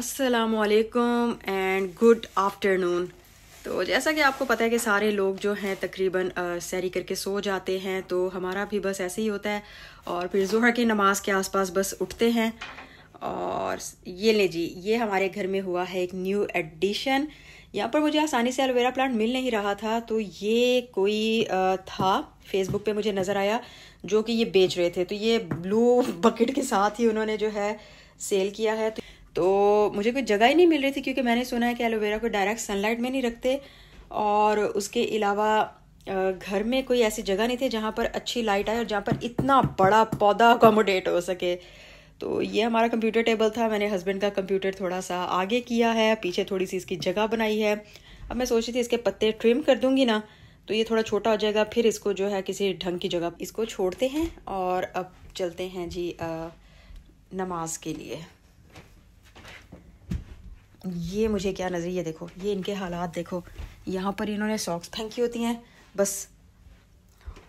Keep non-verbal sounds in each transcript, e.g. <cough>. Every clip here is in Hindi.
असलकम एंड गुड आफ्टरनून तो जैसा कि आपको पता है कि सारे लोग जो हैं तकरीबन सैरी करके सो जाते हैं तो हमारा भी बस ऐसे ही होता है और फिर जोहर की नमाज के आसपास बस उठते हैं और ये ले जी ये हमारे घर में हुआ है एक न्यू एडिशन यहाँ पर मुझे आसानी से एलोवेरा प्लांट मिल नहीं रहा था तो ये कोई था फेसबुक पे मुझे नज़र आया जो कि ये बेच रहे थे तो ये ब्लू बकेट <laughs> के साथ ही उन्होंने जो है सेल किया है तो तो मुझे कोई जगह ही नहीं मिल रही थी क्योंकि मैंने सुना है कि एलोवेरा को डायरेक्ट सनलाइट में नहीं रखते और उसके अलावा घर में कोई ऐसी जगह नहीं थी जहाँ पर अच्छी लाइट आए और जहाँ पर इतना बड़ा पौधा अकोमोडेट हो सके तो ये हमारा कंप्यूटर टेबल था मैंने हस्बैंड का कंप्यूटर थोड़ा सा आगे किया है पीछे थोड़ी सी इसकी जगह बनाई है अब मैं सोच रही थी इसके पत्ते ट्रिम कर दूंगी ना तो ये थोड़ा छोटा हो जाएगा फिर इसको जो है किसी ढंग की जगह इसको छोड़ते हैं और अब चलते हैं जी नमाज के लिए ये मुझे क्या नज़रिए देखो ये इनके हालात देखो यहाँ पर इन्होंने सॉक्स फेंकी होती हैं बस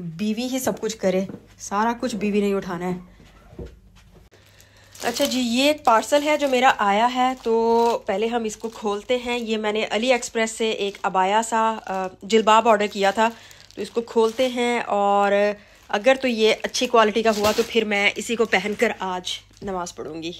बीवी ही सब कुछ करे सारा कुछ बीवी नहीं उठाना है अच्छा जी ये एक पार्सल है जो मेरा आया है तो पहले हम इसको खोलते हैं ये मैंने अली एक्सप्रेस से एक अबाया सा जिलबाब ऑर्डर किया था तो इसको खोलते हैं और अगर तो ये अच्छी क्वालिटी का हुआ तो फिर मैं इसी को पहनकर आज नमाज़ पढ़ूँगी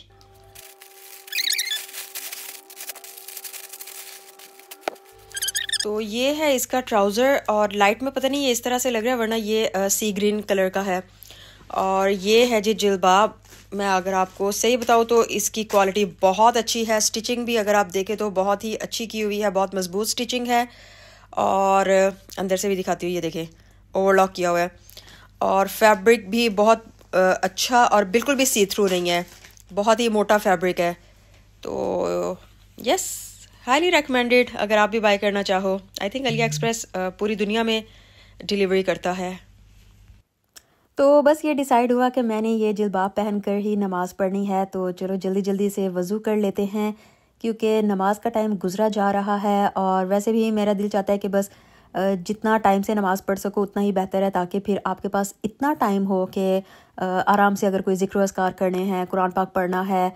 तो ये है इसका ट्राउज़र और लाइट में पता नहीं ये इस तरह से लग रहा है वरना ये आ, सी ग्रीन कलर का है और ये है जी जिलबाब मैं अगर आपको सही बताऊँ तो इसकी क्वालिटी बहुत अच्छी है स्टिचिंग भी अगर आप देखें तो बहुत ही अच्छी की हुई है बहुत मज़बूत स्टिचिंग है और अंदर से भी दिखाती हूँ ये देखें ओवरलॉक किया हुआ है और फैब्रिक भी बहुत अच्छा और बिल्कुल भी सी थ्रू नहीं है बहुत ही मोटा फैब्रिक है तो यस हाईली रिकमेंडेड अगर आप भी बाय करना चाहो आई थिंक अलिया एक्सप्रेस पूरी दुनिया में डिलीवरी करता है तो बस ये डिसाइड हुआ कि मैंने ये जिलबाब पहन कर ही नमाज़ पढ़नी है तो चलो जल्दी जल्दी से वज़ू कर लेते हैं क्योंकि नमाज का टाइम गुजरा जा रहा है और वैसे भी मेरा दिल चाहता है कि बस जितना टाइम से नमाज़ पढ़ सको उतना ही बेहतर है ताकि फिर आपके पास इतना टाइम हो कि आराम से अगर कोई ज़िक्र असकार करने हैं कुरान पाक पढ़ना है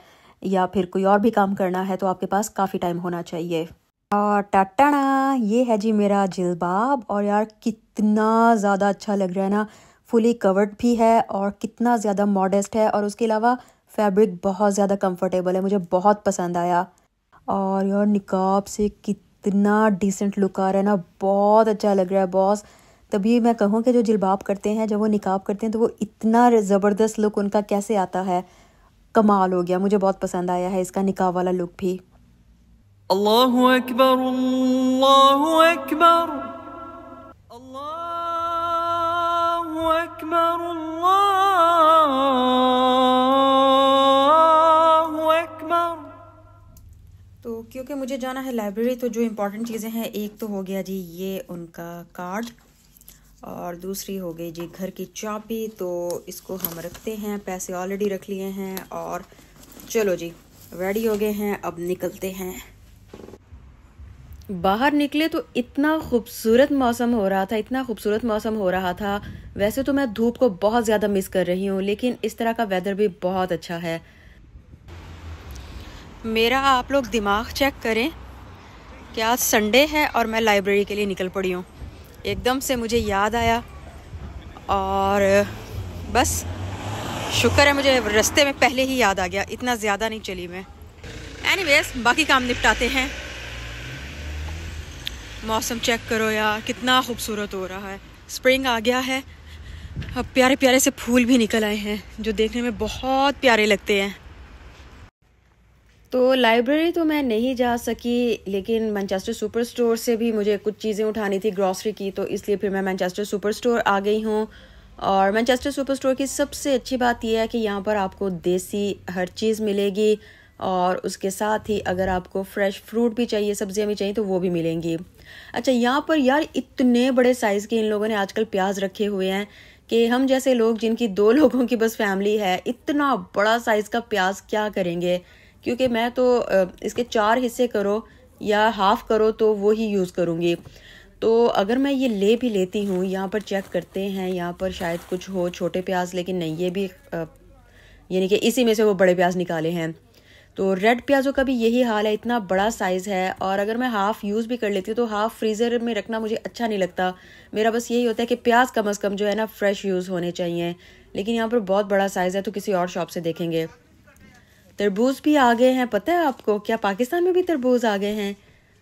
या फिर कोई और भी काम करना है तो आपके पास काफ़ी टाइम होना चाहिए और टाटाना ये है जी मेरा जिलबाब और यार कितना ज़्यादा अच्छा लग रहा है ना फुली कवर्ड भी है और कितना ज़्यादा मॉडेस्ट है और उसके अलावा फैब्रिक बहुत ज़्यादा कंफर्टेबल है मुझे बहुत पसंद आया और यार निकाब से कितना डिसेंट लुक आ रहा है ना बहुत अच्छा लग रहा है बॉस तभी मैं कहूँ कि जो जिल्बाब करते हैं जब वो निकाब करते हैं तो वो इतना ज़बरदस्त लुक उनका कैसे आता है कमाल हो गया मुझे बहुत पसंद आया है इसका निकाह वाला लुक भी अल्लाह तो क्योंकि मुझे जाना है लाइब्रेरी तो जो इम्पोर्टेंट चीज़ें हैं एक तो हो गया जी ये उनका कार्ड और दूसरी हो गई जी घर की चाबी तो इसको हम रखते हैं पैसे ऑलरेडी रख लिए हैं और चलो जी रेडी हो गए हैं अब निकलते हैं बाहर निकले तो इतना खूबसूरत मौसम हो रहा था इतना खूबसूरत मौसम हो रहा था वैसे तो मैं धूप को बहुत ज़्यादा मिस कर रही हूँ लेकिन इस तरह का वेदर भी बहुत अच्छा है मेरा आप लोग दिमाग चेक करें क्या संडे है और मैं लाइब्रेरी के लिए निकल पड़ी हूँ एकदम से मुझे याद आया और बस शुक्र है मुझे रास्ते में पहले ही याद आ गया इतना ज़्यादा नहीं चली मैं एनीवेज बाकी काम निपटाते हैं मौसम चेक करो यार कितना खूबसूरत हो रहा है स्प्रिंग आ गया है अब प्यारे प्यारे से फूल भी निकल आए हैं जो देखने में बहुत प्यारे लगते हैं तो लाइब्रेरी तो मैं नहीं जा सकी लेकिन मैनचेस्टर सुपर स्टोर से भी मुझे कुछ चीज़ें उठानी थी ग्रॉसरी की तो इसलिए फिर मैं मैनचेस्टर सुपर स्टोर आ गई हूँ और मैनचेस्टर सुपर स्टोर की सबसे अच्छी बात यह है कि यहाँ पर आपको देसी हर चीज़ मिलेगी और उसके साथ ही अगर आपको फ्रेश फ्रूट भी चाहिए सब्जियाँ भी चाहिए तो वो भी मिलेंगी अच्छा यहाँ पर यार इतने बड़े साइज़ के इन लोगों ने आजकल प्याज रखे हुए हैं कि हम जैसे लोग जिनकी दो लोगों की बस फैमिली है इतना बड़ा साइज़ का प्याज क्या करेंगे क्योंकि मैं तो इसके चार हिस्से करो या हाफ़ करो तो वो ही यूज़ करूँगी तो अगर मैं ये ले भी लेती हूँ यहाँ पर चेक करते हैं यहाँ पर शायद कुछ हो छोटे प्याज लेकिन नहीं ये भी यानी कि इसी में से वो बड़े प्याज निकाले हैं तो रेड प्याज़ों का भी यही हाल है इतना बड़ा साइज़ है और अगर मैं हाफ़ यूज़ भी कर लेती हूँ तो हाफ़ फ्रीज़र में रखना मुझे अच्छा नहीं लगता मेरा बस यही होता है कि प्याज कम अज़ कम जो है ना फ्रेश यूज़ होने चाहिए लेकिन यहाँ पर बहुत बड़ा साइज़ है तो किसी और शॉप से देखेंगे तरबूज भी आ गए हैं पता है आपको क्या पाकिस्तान में भी तरबूज आ गए हैं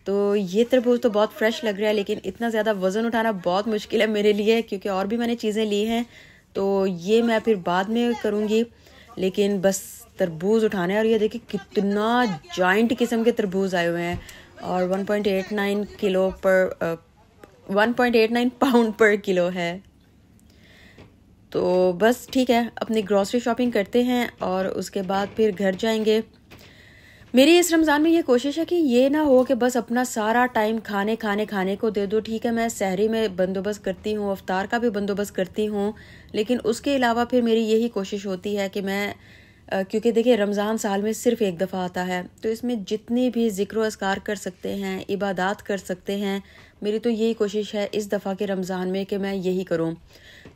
तो ये तरबूज तो बहुत फ्रेश लग रहा है लेकिन इतना ज़्यादा वज़न उठाना बहुत मुश्किल है मेरे लिए क्योंकि और भी मैंने चीज़ें ली हैं तो ये मैं फिर बाद में करूँगी लेकिन बस तरबूज उठाने और ये देखिए कितना जॉइंट किस्म के तरबूज आए हुए हैं और 1.89 किलो पर 1.89 पाउंड पर किलो है तो बस ठीक है अपनी ग्रॉसरी शॉपिंग करते हैं और उसके बाद फिर घर जाएंगे मेरी इस रमज़ान में ये कोशिश है कि ये ना हो कि बस अपना सारा टाइम खाने खाने खाने को दे दो ठीक है मैं सहरी में बंदोबस्त करती हूँ अवतार का भी बंदोबस्त करती हूँ लेकिन उसके अलावा फिर मेरी यही कोशिश होती है कि मैं क्योंकि देखिए रमज़ान साल में सिर्फ एक दफ़ा आता है तो इसमें जितने भी ज़िक्र असकार कर सकते हैं इबादत कर सकते हैं मेरी तो यही कोशिश है इस दफ़ा के रमज़ान में कि मैं यही करूँ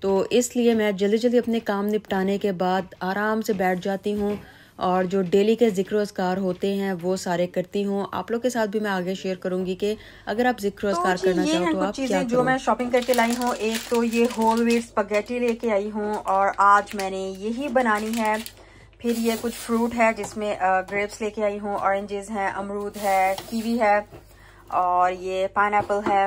तो इसलिए मैं जल्दी जल्दी अपने काम निपटाने के बाद आराम से बैठ जाती हूँ और जो डेली के जिक्र असकार होते हैं वो सारे करती हूँ आप लोग के साथ भी मैं आगे शेयर करूंगी कि अगर आप जिक्र असकार तो करना चाहो तो आप क्या जो मैं शॉपिंग करके लाई हूँ एक तो ये होल वीट स्पगेटी लेके आई हूँ और आज मैंने यही बनानी है फिर ये कुछ फ्रूट है जिसमें ग्रेप्स लेके आई हूँ ऑरेंजेस हैं अमरूद है कीवी है और ये पाइन है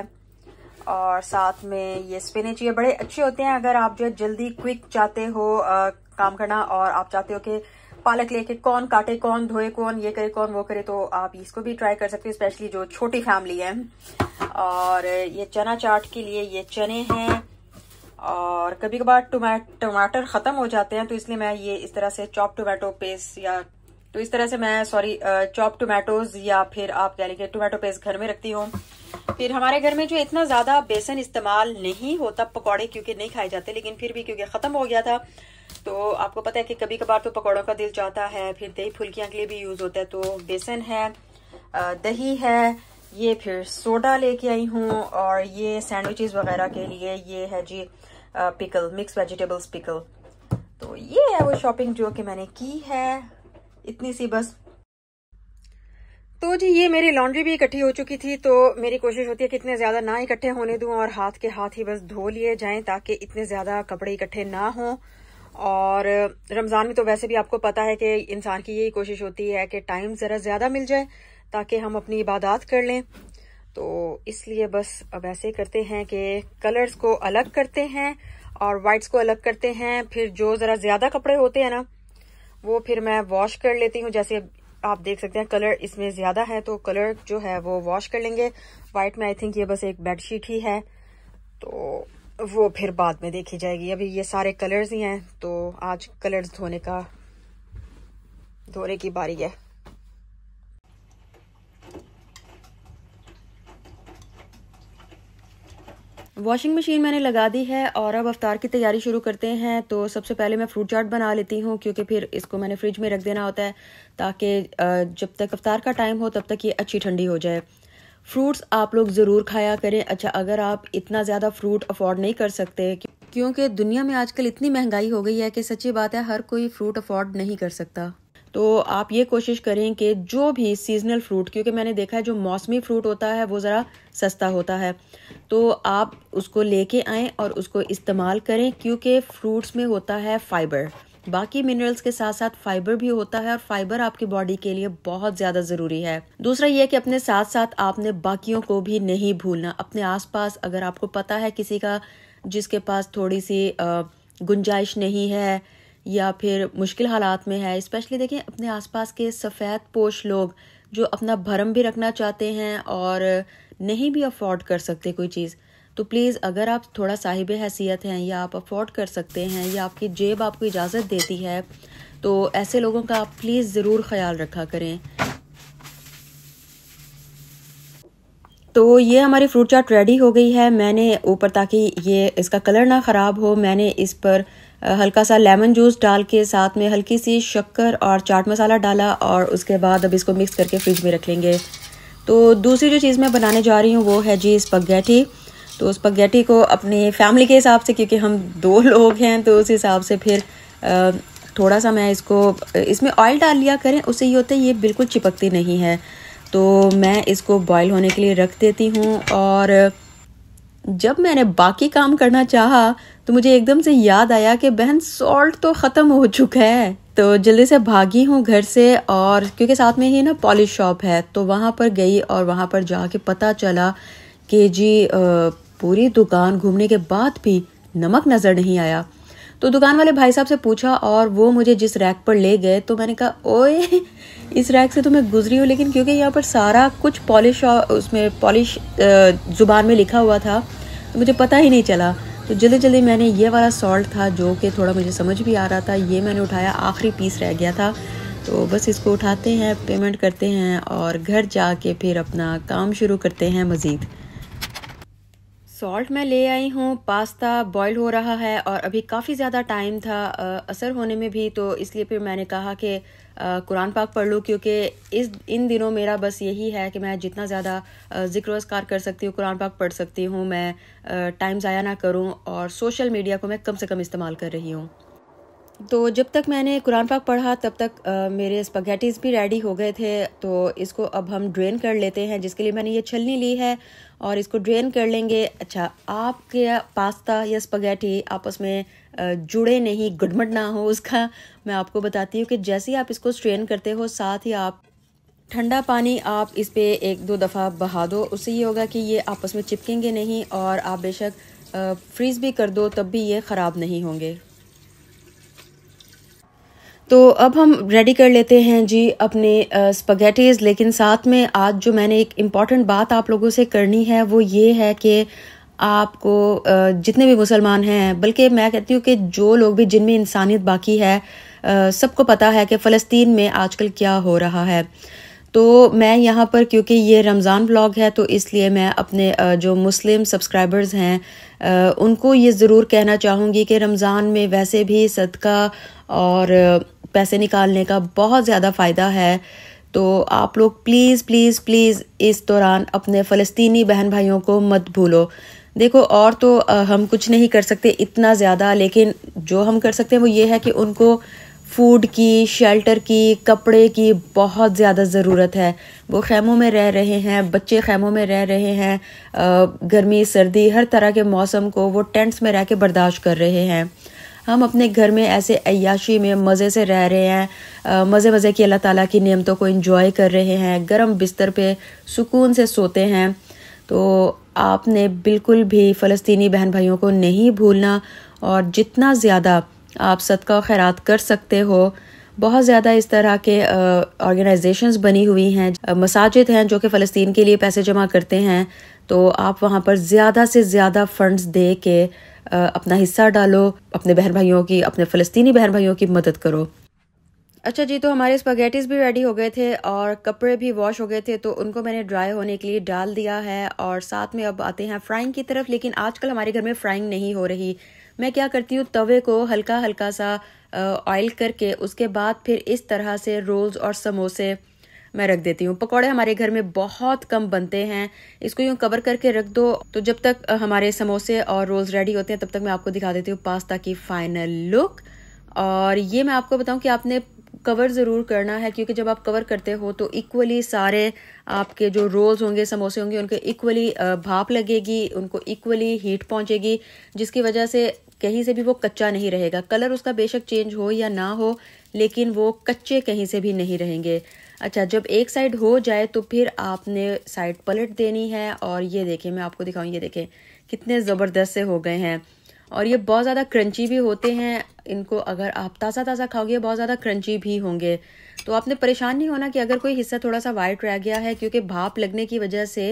और साथ में ये स्पिनच ये बड़े अच्छे होते हैं अगर आप जो जल्दी क्विक चाहते हो आ, काम करना और आप चाहते हो कि पालक लेके कौन काटे कौन धोए कौन ये करे कौन वो करे तो आप इसको भी ट्राई कर सकते हो स्पेशली जो छोटी फैमिली है और ये चना चाट के लिए ये चने हैं और कभी कभार टमाटर ख़त्म हो जाते हैं तो इसलिए मैं ये इस तरह से चॉप टोमेटो पेस्ट या तो इस तरह से मैं सॉरी चॉप टोमेटोज या फिर आप कह लेंगे टोमेटो पेस्ट घर में रखती हूँ फिर हमारे घर में जो इतना ज़्यादा बेसन इस्तेमाल नहीं होता पकौड़े क्योंकि नहीं खाए जाते लेकिन फिर भी क्योंकि ख़त्म हो गया था तो आपको पता है कि कभी कभार तो पकौड़ों का दिल चाहता है फिर दही फुल्कियाँ के लिए भी यूज़ होता है तो बेसन है दही है ये फिर सोडा लेके आई हूँ और ये सैंडविचेस वगैरह के लिए ये है जी पिकल मिक्स वेजिटेबल्स पिकल तो ये है वो शॉपिंग जो कि मैंने की है इतनी सी बस तो जी ये मेरी लॉन्ड्री भी इकट्ठी हो चुकी थी तो मेरी कोशिश होती है कि इतने ज्यादा ना इकट्ठे होने दूं और हाथ के हाथ ही बस धो लिए जाएं ताकि इतने ज्यादा कपड़े इकट्ठे ना हों और रमज़ान में तो वैसे भी आपको पता है कि इंसान की यही कोशिश होती है कि टाइम ज़रा ज़्यादा मिल जाए ताकि हम अपनी इबादत कर लें तो इसलिए बस अब ऐसे करते हैं कि कलर्स को अलग करते हैं और वाइट्स को अलग करते हैं फिर जो ज़रा ज़्यादा कपड़े होते हैं ना वो फिर मैं वॉश कर लेती हूँ जैसे आप देख सकते हैं कलर इसमें ज़्यादा है तो कलर जो है वो वॉश कर लेंगे वाइट में आई थिंक ये बस एक बेडशीट ही है तो वो फिर बाद में देखी जाएगी अभी ये सारे कलर्स ही हैं तो आज कलर्स धोने का धोने की बारी है वॉशिंग मशीन मैंने लगा दी है और अब अवतार की तैयारी शुरू करते हैं तो सबसे पहले मैं फ्रूट चाट बना लेती हूँ क्योंकि फिर इसको मैंने फ्रिज में रख देना होता है ताकि जब तक अवतार का टाइम हो तब तक ये अच्छी ठंडी हो जाए फ्रूट्स आप लोग ज़रूर खाया करें अच्छा अगर आप इतना ज़्यादा फ्रूट अफोर्ड नहीं कर सकते क्योंकि दुनिया में आजकल इतनी महंगाई हो गई है कि सच्ची बात है हर कोई फ्रूट अफोर्ड नहीं कर सकता तो आप ये कोशिश करें कि जो भी सीजनल फ्रूट क्योंकि मैंने देखा है जो मौसमी फ्रूट होता है वो ज़रा सस्ता होता है तो आप उसको लेके आएँ और उसको इस्तेमाल करें क्योंकि फ्रूट्स में होता है फाइबर बाकी मिनरल्स के साथ साथ फाइबर भी होता है और फाइबर आपकी बॉडी के लिए बहुत ज्यादा जरूरी है दूसरा यह कि अपने साथ साथ आपने बाकियों को भी नहीं भूलना अपने आसपास अगर आपको पता है किसी का जिसके पास थोड़ी सी गुंजाइश नहीं है या फिर मुश्किल हालात में है स्पेशली देखें अपने आसपास के सफ़ेद पोश लोग जो अपना भरम भी रखना चाहते हैं और नहीं भी अफोर्ड कर सकते कोई चीज़ तो प्लीज़ अगर आप थोड़ा साहिब हैसियत हैं या आप अफोर्ड कर सकते हैं या आपकी जेब आपको इजाज़त देती है तो ऐसे लोगों का आप प्लीज़ ज़रूर ख्याल रखा करें तो ये हमारी फ्रूट चाट रेडी हो गई है मैंने ऊपर ताकि ये इसका कलर ना ख़राब हो मैंने इस पर हल्का सा लेमन जूस डाल के साथ में हल्की सी शक्कर और चाट मसाला डाला और उसके बाद अब इसको मिक्स करके फ्रिज में रख लेंगे तो दूसरी जो चीज़ मैं बनाने जा रही हूँ वो है जी पगैठी तो उस पगैठी को अपने फैमिली के हिसाब से क्योंकि हम दो <laughs> लोग हैं तो उस हिसाब से फिर थोड़ा सा मैं इसको इसमें ऑयल डाल लिया करें उससे ये होता है ये बिल्कुल चिपकती नहीं है तो मैं इसको बॉयल होने के लिए रख देती हूँ और जब मैंने बाकी काम करना चाहा तो मुझे एकदम से याद आया कि बहन सॉल्ट तो ख़त्म हो चुका है तो जल्दी से भागी हूँ घर से और क्योंकि साथ में ही ना पॉलिश शॉप है तो वहाँ पर गई और वहाँ पर जाके पता चला कि जी पूरी दुकान घूमने के बाद भी नमक नज़र नहीं आया तो दुकान वाले भाई साहब से पूछा और वो मुझे जिस रैक पर ले गए तो मैंने कहा ओए इस रैक से तो मैं गुजरी हूँ लेकिन क्योंकि यहाँ पर सारा कुछ पॉलिश उसमें पॉलिश ज़ुबान में लिखा हुआ था तो मुझे पता ही नहीं चला तो जल्दी जल्दी मैंने ये वाला सॉल्ट था जो कि थोड़ा मुझे समझ भी आ रहा था ये मैंने उठाया आखिरी पीस रह गया था तो बस इसको उठाते हैं पेमेंट करते हैं और घर जा फिर अपना काम शुरू करते हैं मज़ीद सॉल्ट मैं ले आई हूँ पास्ता बॉईल हो रहा है और अभी काफ़ी ज़्यादा टाइम था असर होने में भी तो इसलिए फिर मैंने कहा कि कुरान पाक पढ़ लूँ क्योंकि इस इन दिनों मेरा बस यही है कि मैं जितना ज़्यादा जिक्र जिक्रोस्कार कर सकती हूँ कुरान पाक पढ़ सकती हूँ मैं टाइम ज़ाया ना करूँ और सोशल मीडिया को मैं कम से कम इस्तेमाल कर रही हूँ तो जब तक मैंने कुरान पाक पढ़ा तब तक आ, मेरे स्पगैटीज भी रेडी हो गए थे तो इसको अब हम ड्रेन कर लेते हैं जिसके लिए मैंने ये छलनी ली है और इसको ड्रेन कर लेंगे अच्छा आपके पास्ता या स्पगैटी आपस में जुड़े नहीं गुड़मट ना हो उसका मैं आपको बताती हूँ कि जैसे ही आप इसको स्ट्रेन करते हो साथ ही आप ठंडा पानी आप इस पर एक दो दफ़ा बहा दो उससे ये होगा कि ये आपस में चिपकेंगे नहीं और आप बेशक फ्रीज़ भी कर दो तब भी ये ख़राब नहीं होंगे तो अब हम रेडी कर लेते हैं जी अपने स्पगेटीज़ लेकिन साथ में आज जो मैंने एक इम्पॉर्टेंट बात आप लोगों से करनी है वो ये है कि आपको जितने भी मुसलमान हैं बल्कि मैं कहती हूँ कि जो लोग भी जिनमें इंसानियत बाकी है सबको पता है कि फ़लस्तीन में आजकल क्या हो रहा है तो मैं यहाँ पर क्योंकि ये रमज़ान ब्लॉग है तो इसलिए मैं अपने जो मुस्लिम सब्सक्राइबर्स हैं उनको ये ज़रूर कहना चाहूँगी कि रमज़ान में वैसे भी सदका और पैसे निकालने का बहुत ज़्यादा फ़ायदा है तो आप लोग प्लीज़ प्लीज़ प्लीज़ इस दौरान अपने फ़लस्तनी बहन भाइयों को मत भूलो देखो और तो हम कुछ नहीं कर सकते इतना ज़्यादा लेकिन जो हम कर सकते हैं वो ये है कि उनको फूड की शेल्टर की कपड़े की बहुत ज़्यादा ज़रूरत है वो खैमों में रह रहे हैं बच्चे खेमों में रह रहे हैं गर्मी सर्दी हर तरह के मौसम को वो टेंट्स में रह के बर्दाश्त कर रहे हैं हम अपने घर में ऐसे अयाशी में मज़े से रह रहे हैं मज़े मज़े की अल्लाह ताला की नियमतों को इन्जॉय कर रहे हैं गर्म बिस्तर पे सुकून से सोते हैं तो आपने बिल्कुल भी फ़लस्तीनी बहन भाइयों को नहीं भूलना और जितना ज़्यादा आप सदका खैरात कर सकते हो बहुत ज़्यादा इस तरह के ऑर्गेनाइजेशंस बनी हुई हैं मसाजिद हैं जो कि फ़लस्तीन के लिए पैसे जमा करते हैं तो आप वहाँ पर ज़्यादा से ज़्यादा फ़ंड्स दे के अपना हिस्सा डालो अपने बहन भाइयों की अपने फ़लस्तीनी बहन भाइयों की मदद करो अच्छा जी तो हमारे स्पगेटिस भी रेडी हो गए थे और कपड़े भी वॉश हो गए थे तो उनको मैंने ड्राई होने के लिए डाल दिया है और साथ में अब आते हैं फ्राइंग की तरफ लेकिन आजकल हमारे घर में फ्राइंग नहीं हो रही मैं क्या करती हूँ तवे को हल्का हल्का सा ऑयल करके उसके बाद फिर इस तरह से रोल्स और समोसे मैं रख देती हूँ पकौड़े हमारे घर में बहुत कम बनते हैं इसको यूँ कवर करके रख दो तो जब तक हमारे समोसे और रोल्स रेडी होते हैं तब तक मैं आपको दिखा देती हूँ पास्ता की फाइनल लुक और ये मैं आपको बताऊँ कि आपने कवर ज़रूर करना है क्योंकि जब आप कवर करते हो तो इक्वली सारे आपके जो रोल्स होंगे समोसे होंगे उनके इक्वली भाप लगेगी उनको इक्वली हीट पहुंचेगी जिसकी वजह से कहीं से भी वो कच्चा नहीं रहेगा कलर उसका बेशक चेंज हो या ना हो लेकिन वो कच्चे कहीं से भी नहीं रहेंगे अच्छा जब एक साइड हो जाए तो फिर आपने साइड पलट देनी है और ये देखें मैं आपको दिखाऊँ ये देखें कितने ज़बरदस्त से हो गए हैं और ये बहुत ज़्यादा क्रंची भी होते हैं इनको अगर आप ताज़ा ताज़ा खाओगे बहुत ज़्यादा क्रंची भी होंगे तो आपने परेशान नहीं होना कि अगर कोई हिस्सा थोड़ा सा वाइट रह गया है क्योंकि भाप लगने की वजह से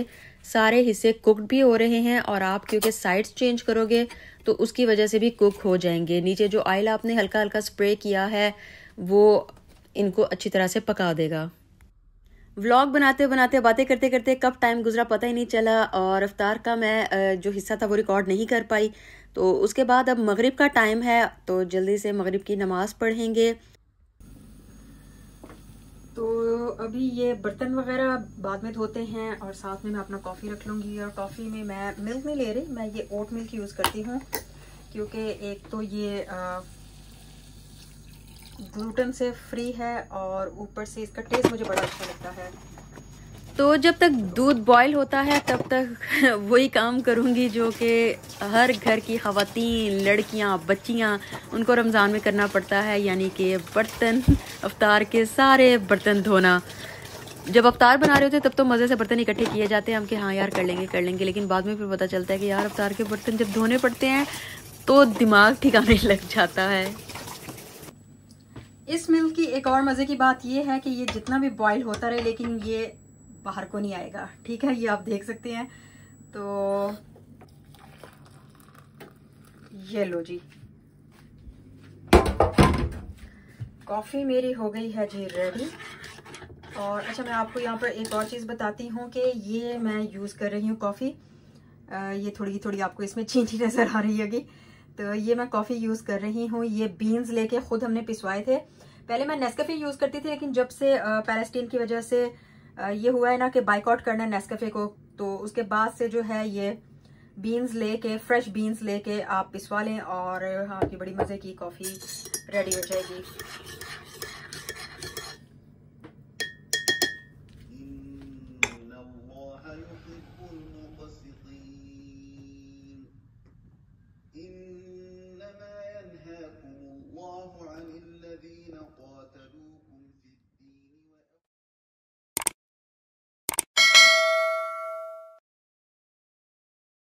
सारे हिस्से कुकड भी हो रहे हैं और आप क्योंकि साइड्स चेंज करोगे तो उसकी वजह से भी कुक हो जाएंगे नीचे जो ऑयल आपने हल्का हल्का स्प्रे किया है वो इनको अच्छी तरह से पका देगा व्लॉग बनाते बनाते बातें करते करते कब टाइम गुजरा पता ही नहीं चला और रफ्तार का मैं जो हिस्सा था वो रिकॉर्ड नहीं कर पाई तो उसके बाद अब मगरिब का टाइम है तो जल्दी से मगरिब की नमाज़ पढ़ेंगे तो अभी ये बर्तन वगैरह बाद में धोते हैं और साथ में मैं अपना कॉफ़ी रख लूँगी और कॉफ़ी में मैं मिल्क नहीं ले रही मैं ये ओट मिल्क यूज़ करती हूँ क्योंकि एक तो ये आ, ग्लूटन से फ्री है और ऊपर से इसका टेस्ट मुझे बड़ा अच्छा लगता है तो जब तक दूध बॉयल होता है तब तक <laughs> वही काम करूंगी जो कि हर घर की खातन लड़कियाँ बच्चियाँ उनको रमज़ान में करना पड़ता है यानी कि बर्तन अवतार के सारे बर्तन धोना जब अवतार बना रहे होते हैं तब तो मज़े से बर्तन इकट्ठे किए जाते हैं हम कि हाँ यार कर लेंगे कर लेंगे लेकिन बाद में फिर पता चलता है कि यार अवतार के बर्तन जब धोने पड़ते हैं तो दिमाग ठिकाने <laughs> लग जाता है इस मिल्क की एक और मज़े की बात यह है कि ये जितना भी बॉयल होता रहे लेकिन ये बाहर को नहीं आएगा ठीक है ये आप देख सकते हैं तो ये लो जी कॉफ़ी मेरी हो गई है जी रेडी और अच्छा मैं आपको यहाँ पर एक और चीज़ बताती हूँ कि ये मैं यूज़ कर रही हूँ कॉफ़ी ये थोड़ी थोड़ी आपको इसमें चींटी नज़र आ रही होगी तो ये मैं कॉफ़ी यूज़ कर रही हूँ ये बीन्स लेके ख़ुद हमने पिसवाए थे पहले मैं नेस्कफे यूज करती थी लेकिन जब से पैलेस्टीन की वजह से ये हुआ है ना कि बाइकआउट करना है नेस्कफे को तो उसके बाद से जो है ये बीन्स लेके फ्रेश बीन्स लेके आप पिसवा लें और हाँ, आपकी बड़ी मज़े की कॉफ़ी रेडी हो जाएगी